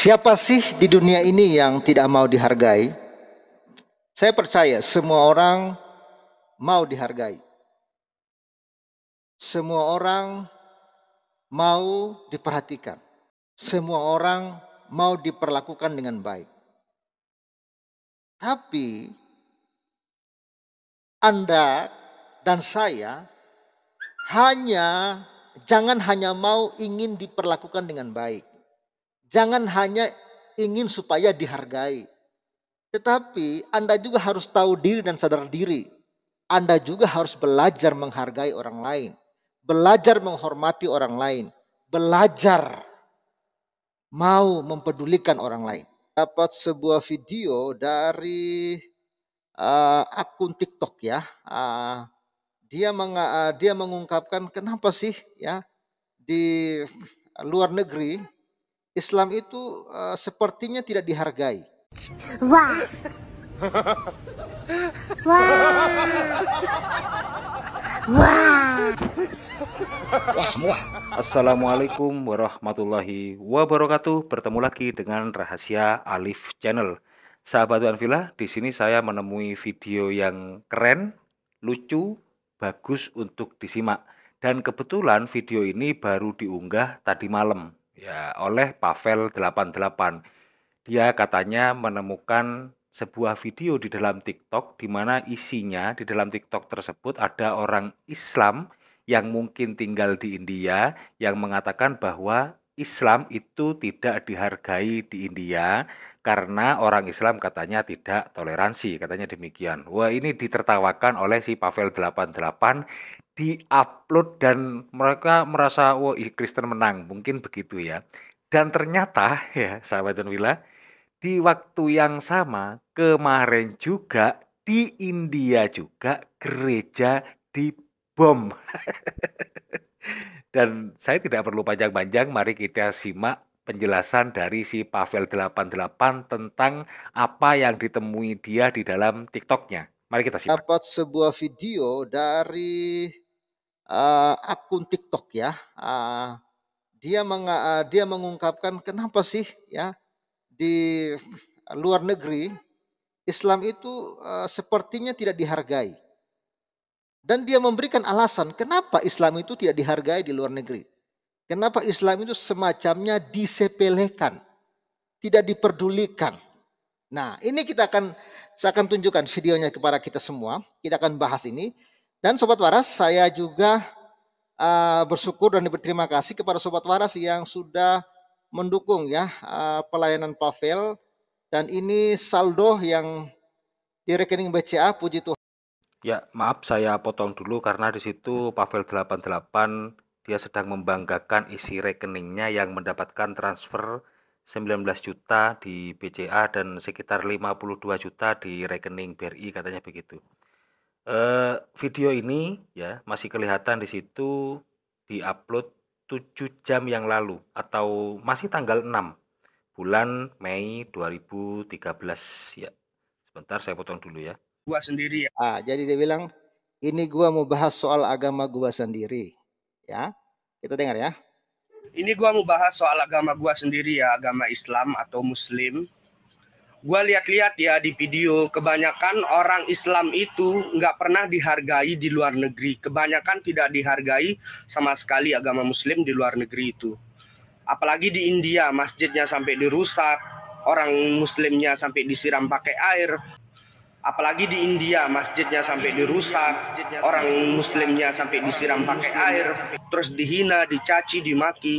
Siapa sih di dunia ini yang tidak mau dihargai? Saya percaya semua orang mau dihargai. Semua orang mau diperhatikan. Semua orang mau diperlakukan dengan baik. Tapi Anda dan saya hanya jangan hanya mau ingin diperlakukan dengan baik Jangan hanya ingin supaya dihargai. Tetapi Anda juga harus tahu diri dan sadar diri. Anda juga harus belajar menghargai orang lain. Belajar menghormati orang lain. Belajar mau mempedulikan orang lain. Dapat sebuah video dari uh, akun TikTok ya. Uh, dia meng, uh, dia mengungkapkan kenapa sih ya di luar negeri Islam itu uh, sepertinya tidak dihargai. Wah. Wah. Wah. Wah semua. Assalamualaikum warahmatullahi wabarakatuh. Bertemu lagi dengan Rahasia Alif Channel. Sahabat Anvila, di sini saya menemui video yang keren, lucu, bagus untuk disimak. Dan kebetulan video ini baru diunggah tadi malam ya oleh Pavel 88. Dia katanya menemukan sebuah video di dalam TikTok di mana isinya di dalam TikTok tersebut ada orang Islam yang mungkin tinggal di India yang mengatakan bahwa Islam itu tidak dihargai di India karena orang Islam katanya tidak toleransi, katanya demikian. Wah, ini ditertawakan oleh si Pavel 88 di upload dan mereka merasa wah oh, Kristen menang mungkin begitu ya dan ternyata ya sahabat dan wila di waktu yang sama kemarin juga di India juga gereja dibom dan saya tidak perlu panjang-panjang mari kita simak penjelasan dari si Pavel 88 tentang apa yang ditemui dia di dalam TikToknya Mari kita simak. Dapat sebuah video dari uh, akun TikTok ya. Uh, dia meng, uh, eh, dia mengungkapkan kenapa sih ya di luar negeri Islam itu uh, sepertinya tidak dihargai. Dan dia memberikan alasan kenapa Islam itu tidak dihargai di luar negeri. Kenapa Islam itu semacamnya disepelekan, tidak diperdulikan. Nah, ini kita akan saya akan tunjukkan videonya kepada kita semua. Kita akan bahas ini. Dan Sobat Waras, saya juga uh, bersyukur dan berterima kasih kepada Sobat Waras yang sudah mendukung ya uh, pelayanan Pavel. Dan ini saldo yang di rekening BCA, puji Tuhan. Ya, maaf saya potong dulu karena di situ Pavel 88 dia sedang membanggakan isi rekeningnya yang mendapatkan transfer 19 juta di BCA dan sekitar 52 juta di rekening BRI katanya begitu. Eh, video ini ya masih kelihatan di situ di upload 7 jam yang lalu atau masih tanggal 6 bulan Mei 2013 ya. Sebentar saya potong dulu ya. Gua sendiri. ya. Ah, jadi dia bilang ini gua mau bahas soal agama gua sendiri. Ya. Kita dengar ya ini gua mau bahas soal agama gua sendiri ya, agama Islam atau Muslim. Gua lihat-lihat ya di video, kebanyakan orang Islam itu nggak pernah dihargai di luar negeri. Kebanyakan tidak dihargai sama sekali agama Muslim di luar negeri itu. Apalagi di India, masjidnya sampai dirusak, orang Muslimnya sampai disiram pakai air, apalagi di India masjidnya sampai dirusak orang muslimnya sampai disiram pakai air terus dihina dicaci dimaki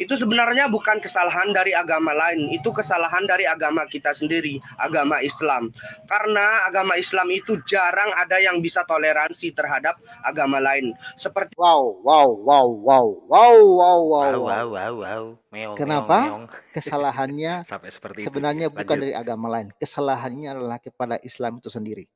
itu sebenarnya bukan kesalahan dari agama lain, itu kesalahan dari agama kita sendiri, agama Islam. Karena agama Islam itu jarang ada yang bisa toleransi terhadap agama lain. Seperti wow, wow, wow, wow, wow, wow, wow, wow, wow, wow, Meong, Kenapa meong, meong. kesalahannya sampai seperti sebenarnya iya, bukan dari agama lain, kesalahannya adalah kepada Islam itu sendiri.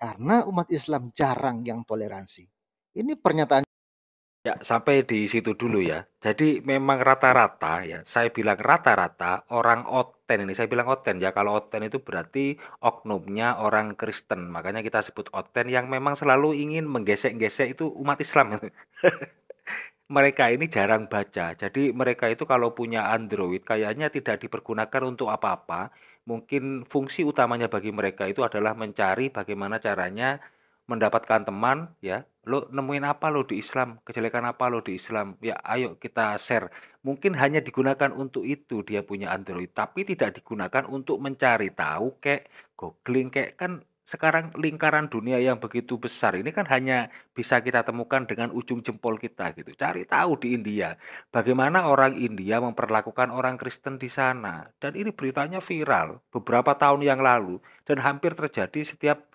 Karena umat Islam jarang yang toleransi. Ini pernyataan Ya, sampai di situ dulu ya. Jadi memang rata-rata ya, saya bilang rata-rata orang Oten ini, saya bilang Oten ya, kalau Oten itu berarti oknumnya orang Kristen. Makanya kita sebut Oten yang memang selalu ingin menggesek-gesek itu umat Islam. mereka ini jarang baca. Jadi mereka itu kalau punya Android kayaknya tidak dipergunakan untuk apa-apa. Mungkin fungsi utamanya bagi mereka itu adalah mencari bagaimana caranya mendapatkan teman ya lo nemuin apa lo di Islam kejelekan apa lo di Islam ya ayo kita share mungkin hanya digunakan untuk itu dia punya Android tapi tidak digunakan untuk mencari tahu kayak googling kayak kan sekarang lingkaran dunia yang begitu besar ini kan hanya bisa kita temukan dengan ujung jempol kita gitu. Cari tahu di India bagaimana orang India memperlakukan orang Kristen di sana. Dan ini beritanya viral beberapa tahun yang lalu dan hampir terjadi setiap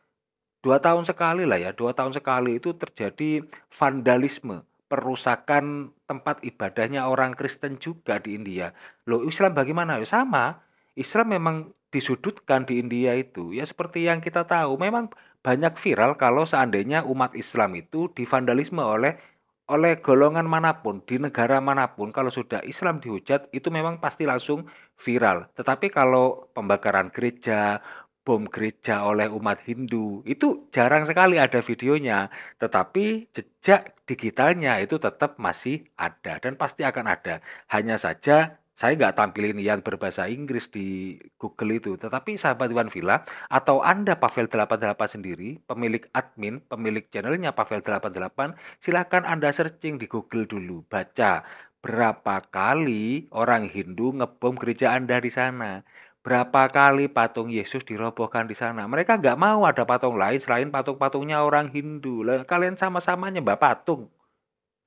dua tahun sekali lah ya dua tahun sekali itu terjadi vandalisme perusakan tempat ibadahnya orang Kristen juga di India loh Islam bagaimana ya sama Islam memang disudutkan di India itu ya seperti yang kita tahu memang banyak viral kalau seandainya umat Islam itu divandalisme oleh oleh golongan manapun di negara manapun kalau sudah Islam dihujat itu memang pasti langsung viral tetapi kalau pembakaran gereja bom gereja oleh umat Hindu itu jarang sekali ada videonya tetapi jejak digitalnya itu tetap masih ada dan pasti akan ada hanya saja saya nggak tampilin yang berbahasa Inggris di Google itu tetapi sahabat Iwan Villa atau Anda Pavel 88 sendiri pemilik admin pemilik channelnya Pavel 88 silahkan Anda searching di Google dulu baca berapa kali orang Hindu ngebom gereja Anda di sana Berapa kali patung Yesus dirobohkan di sana? Mereka nggak mau ada patung lain selain patung-patungnya orang Hindu. Lah, kalian sama-sama nyembah patung.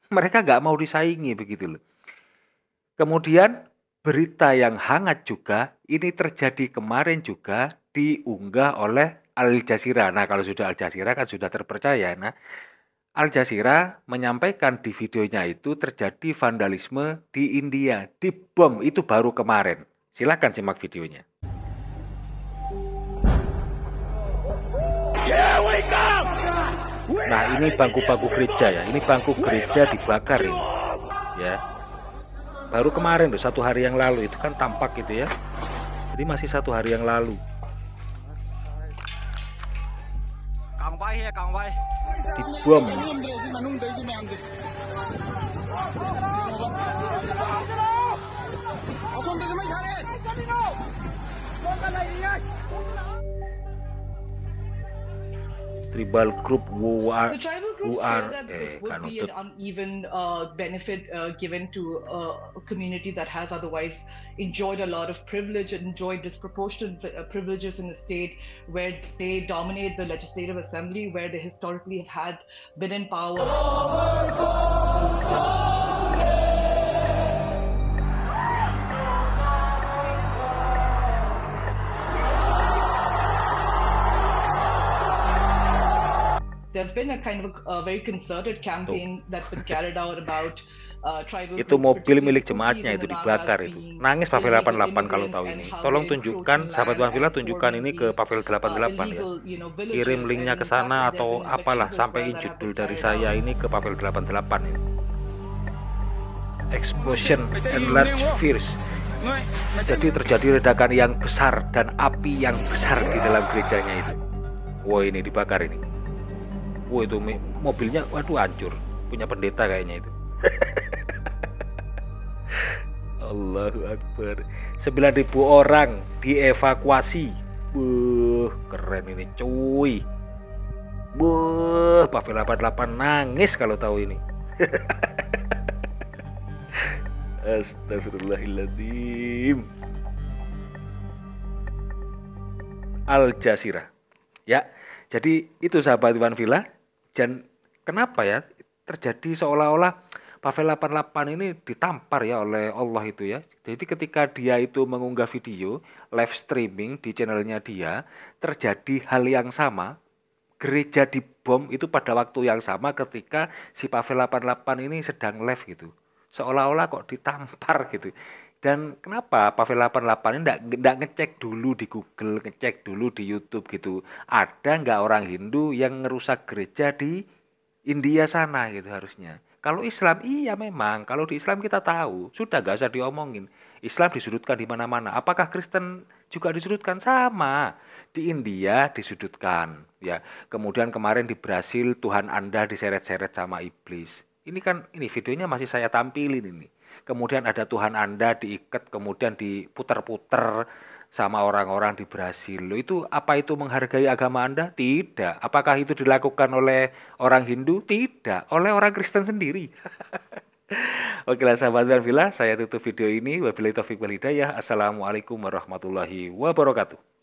Mereka nggak mau disaingi begitu loh. Kemudian berita yang hangat juga ini terjadi kemarin juga diunggah oleh Al Jazeera. Nah kalau sudah Al Jazeera kan sudah terpercaya. Nah Al Jazeera menyampaikan di videonya itu terjadi vandalisme di India, di bom itu baru kemarin. Silahkan simak videonya. Nah ini bangku-bangku gereja ya, ini bangku gereja dibakar ini, ya. Baru kemarin tuh satu hari yang lalu itu kan tampak gitu ya. Jadi masih satu hari yang lalu. Dibom. Ya. tribal group who are the tribal groups who are, that this eh, would be an uneven uh, benefit uh, given to uh, a community that has otherwise enjoyed a lot of privilege and enjoyed disproportionate uh, privileges in a state where they dominate the legislative assembly where they historically have had been in power. there's been a kind of a, a very concerted campaign Tuh. that's been carried out about Uh, itu mobil milik jemaatnya itu dibakar itu. Nangis Pavel 88 kalau tahu ini. Tolong tunjukkan sahabat Tuhan Villa tunjukkan ini ke Pavel uh, 88 ya. Kirim linknya ke sana atau apalah sampaiin judul dari saya ini ke Pavel 88 ya. Explosion and large fierce. Jadi terjadi ledakan yang besar dan api yang besar di dalam gerejanya itu. Wah wow, ini dibakar ini. Wow oh, itu mobilnya waduh hancur punya pendeta kayaknya itu Allahu Akbar 9000 orang dievakuasi Buh, keren ini cuy Buh, Pak 88 nangis kalau tahu ini Astagfirullahaladzim Al Jazeera Ya, jadi itu sahabat Iwan Villa dan kenapa ya terjadi seolah-olah Pavel 88 ini ditampar ya oleh Allah itu ya. Jadi ketika dia itu mengunggah video live streaming di channelnya dia, terjadi hal yang sama. Gereja di bom itu pada waktu yang sama ketika si Pavel 88 ini sedang live gitu. Seolah-olah kok ditampar gitu dan kenapa Pavel 88 ini enggak, enggak ngecek dulu di Google, ngecek dulu di YouTube gitu. Ada enggak orang Hindu yang ngerusak gereja di India sana gitu harusnya. Kalau Islam iya memang, kalau di Islam kita tahu, sudah nggak usah diomongin. Islam disudutkan di mana-mana. Apakah Kristen juga disudutkan sama? Di India disudutkan, ya. Kemudian kemarin di Brasil Tuhan Anda diseret-seret sama iblis. Ini kan ini videonya masih saya tampilin ini kemudian ada Tuhan Anda diikat, kemudian diputer-puter sama orang-orang di Brasil. Itu apa itu menghargai agama Anda? Tidak. Apakah itu dilakukan oleh orang Hindu? Tidak. Oleh orang Kristen sendiri. Oke lah sahabat Villa, saya tutup video ini. Wabillahi taufiq walhidayah. Assalamualaikum warahmatullahi wabarakatuh.